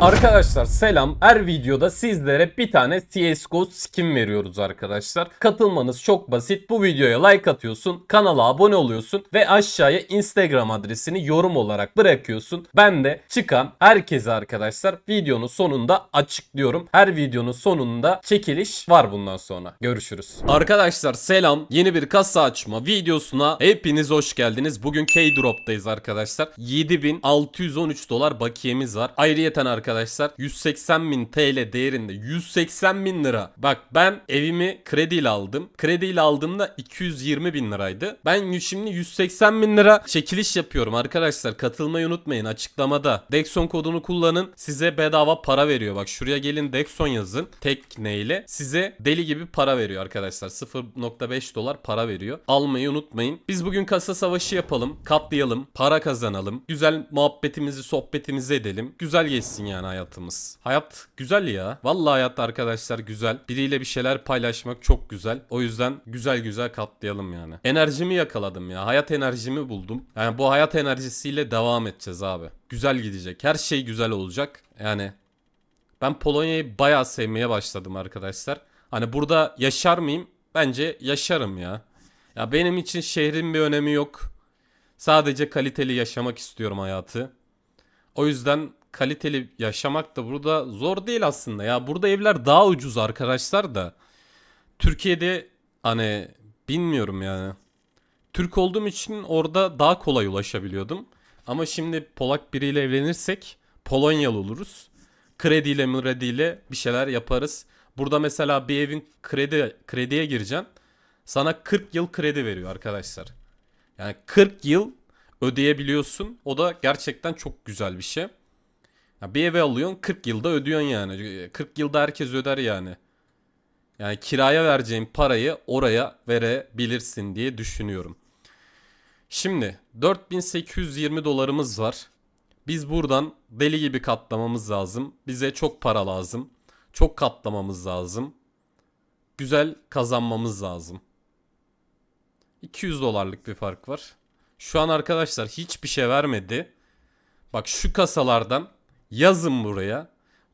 Arkadaşlar selam. Her videoda sizlere bir tane CSGO skin veriyoruz arkadaşlar. Katılmanız çok basit. Bu videoya like atıyorsun, kanala abone oluyorsun ve aşağıya Instagram adresini yorum olarak bırakıyorsun. Ben de çıkan herkese arkadaşlar videonun sonunda açıklıyorum. Her videonun sonunda çekiliş var bundan sonra. Görüşürüz. Arkadaşlar selam. Yeni bir kasa açma videosuna hepiniz hoş geldiniz. Bugün K-Drop'tayız arkadaşlar. 7613 dolar bakiyemiz var. Ayrıyeten arkadaşlar arkadaşlar 180 bin TL değerinde 180 bin lira. Bak ben evimi krediyle aldım. Krediyle aldığımda 220 bin liraydı. Ben şimdi 180 bin lira çekiliş yapıyorum arkadaşlar. Katılmayı unutmayın açıklamada. Dexon kodunu kullanın. Size bedava para veriyor. Bak şuraya gelin Dexon yazın. Tekneyle size deli gibi para veriyor arkadaşlar. 0.5 dolar para veriyor. Almayı unutmayın. Biz bugün kasa savaşı yapalım. Katlayalım. Para kazanalım. Güzel muhabbetimizi sohbetimizi edelim. Güzel geçsin yani yani hayatımız. Hayat güzel ya. Vallahi hayat arkadaşlar güzel. Biriyle bir şeyler paylaşmak çok güzel. O yüzden güzel güzel katlayalım yani. Enerjimi yakaladım ya. Hayat enerjimi buldum. Yani bu hayat enerjisiyle devam edeceğiz abi. Güzel gidecek. Her şey güzel olacak. Yani ben Polonya'yı bayağı sevmeye başladım arkadaşlar. Hani burada yaşar mıyım? Bence yaşarım ya. Ya benim için şehrin bir önemi yok. Sadece kaliteli yaşamak istiyorum hayatı. O yüzden kaliteli yaşamak da burada zor değil aslında. Ya burada evler daha ucuz arkadaşlar da. Türkiye'de hani bilmiyorum yani. Türk olduğum için orada daha kolay ulaşabiliyordum. Ama şimdi Polak biriyle evlenirsek Polonyalı oluruz. Krediyle mrediyle bir şeyler yaparız. Burada mesela bir evin kredi krediye gireceksin. Sana 40 yıl kredi veriyor arkadaşlar. Yani 40 yıl ödeyebiliyorsun. O da gerçekten çok güzel bir şey. Ha, bir eve alıyorsun 40 yılda ödüyorsun yani. 40 yılda herkes öder yani. Yani kiraya vereceğin parayı oraya verebilirsin diye düşünüyorum. Şimdi 4820 dolarımız var. Biz buradan deli gibi katlamamız lazım. Bize çok para lazım. Çok katlamamız lazım. Güzel kazanmamız lazım. 200 dolarlık bir fark var. Şu an arkadaşlar hiçbir şey vermedi. Bak şu kasalardan Yazın buraya.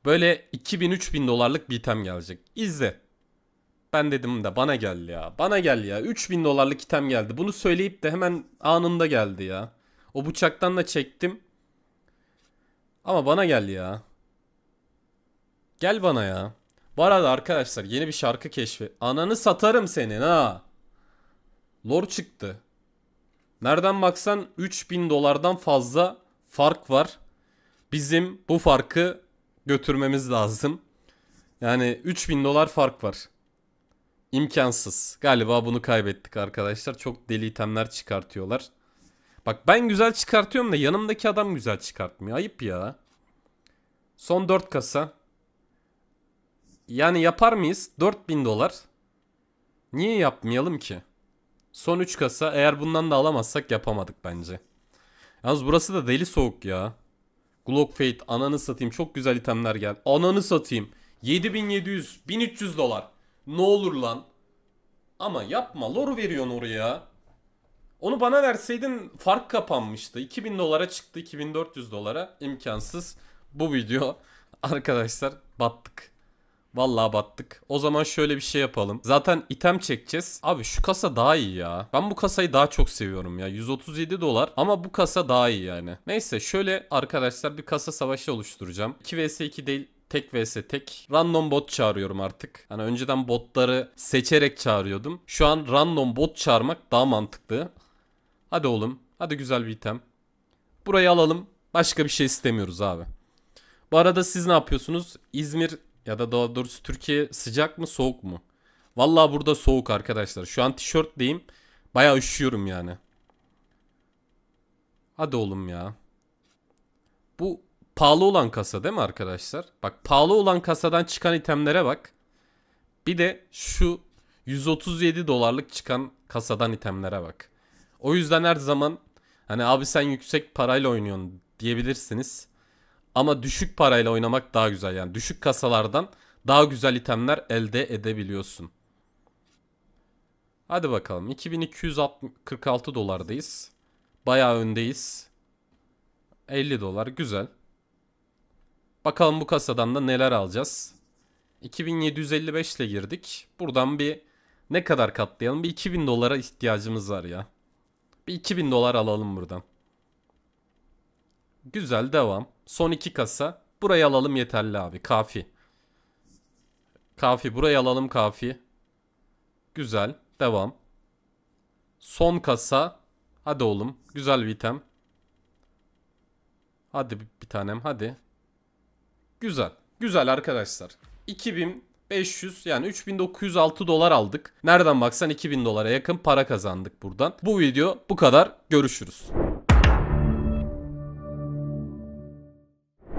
Böyle 2000-3000 dolarlık bir item gelecek. İzle. Ben dedim de bana gel ya. Bana gel ya. 3000 dolarlık item geldi. Bunu söyleyip de hemen anında geldi ya. O bıçaktan da çektim. Ama bana gel ya. Gel bana ya. Bu arada arkadaşlar yeni bir şarkı keşfi. Ananı satarım senin ha. Lor çıktı. Nereden baksan 3000 dolardan fazla fark var. Bizim bu farkı götürmemiz lazım. Yani 3000 dolar fark var. İmkansız. Galiba bunu kaybettik arkadaşlar. Çok deli itemler çıkartıyorlar. Bak ben güzel çıkartıyorum da yanımdaki adam güzel çıkartmıyor. Ayıp ya. Son 4 kasa. Yani yapar mıyız? 4000 dolar. Niye yapmayalım ki? Son 3 kasa eğer bundan da alamazsak yapamadık bence. Yalnız burası da deli soğuk ya. Glock Fate ananı satayım. Çok güzel itemler gel. Ananı satayım. 7700 1300 dolar. Ne olur lan. Ama yapma. Loru veriyorsun oraya. Onu bana verseydin fark kapanmıştı. 2000 dolara çıktı. 2400 dolara. imkansız. Bu video arkadaşlar battık. Vallahi battık. O zaman şöyle bir şey yapalım. Zaten item çekeceğiz. Abi şu kasa daha iyi ya. Ben bu kasayı daha çok seviyorum ya. 137 dolar ama bu kasa daha iyi yani. Neyse şöyle arkadaşlar bir kasa savaşı oluşturacağım. 2 vs 2 değil tek vs tek random bot çağırıyorum artık. Hani önceden botları seçerek çağırıyordum. Şu an random bot çağırmak daha mantıklı. Hadi oğlum. Hadi güzel bir item. Burayı alalım. Başka bir şey istemiyoruz abi. Bu arada siz ne yapıyorsunuz? İzmir ya da daha doğrusu Türkiye sıcak mı soğuk mu? Vallahi burada soğuk arkadaşlar. Şu an tişört tişörtleyim. Bayağı üşüyorum yani. Hadi oğlum ya. Bu pahalı olan kasa değil mi arkadaşlar? Bak pahalı olan kasadan çıkan itemlere bak. Bir de şu 137 dolarlık çıkan kasadan itemlere bak. O yüzden her zaman hani abi sen yüksek parayla oynuyorsun diyebilirsiniz. Ama düşük parayla oynamak daha güzel yani. Düşük kasalardan daha güzel itemler elde edebiliyorsun. Hadi bakalım. 2246 dolardayız. Bayağı öndeyiz. 50 dolar güzel. Bakalım bu kasadan da neler alacağız. 2755 ile girdik. Buradan bir ne kadar katlayalım? Bir 2000 dolara ihtiyacımız var ya. Bir 2000 dolar alalım buradan. Güzel devam. Son iki kasa. Burayı alalım yeterli abi. Kafi. Kafi. Burayı alalım kafi. Güzel. Devam. Son kasa. Hadi oğlum. Güzel bir item. Hadi bir tanem hadi. Güzel. Güzel arkadaşlar. 2500 yani 3906 dolar aldık. Nereden baksan 2000 dolara yakın para kazandık buradan. Bu video bu kadar. Görüşürüz.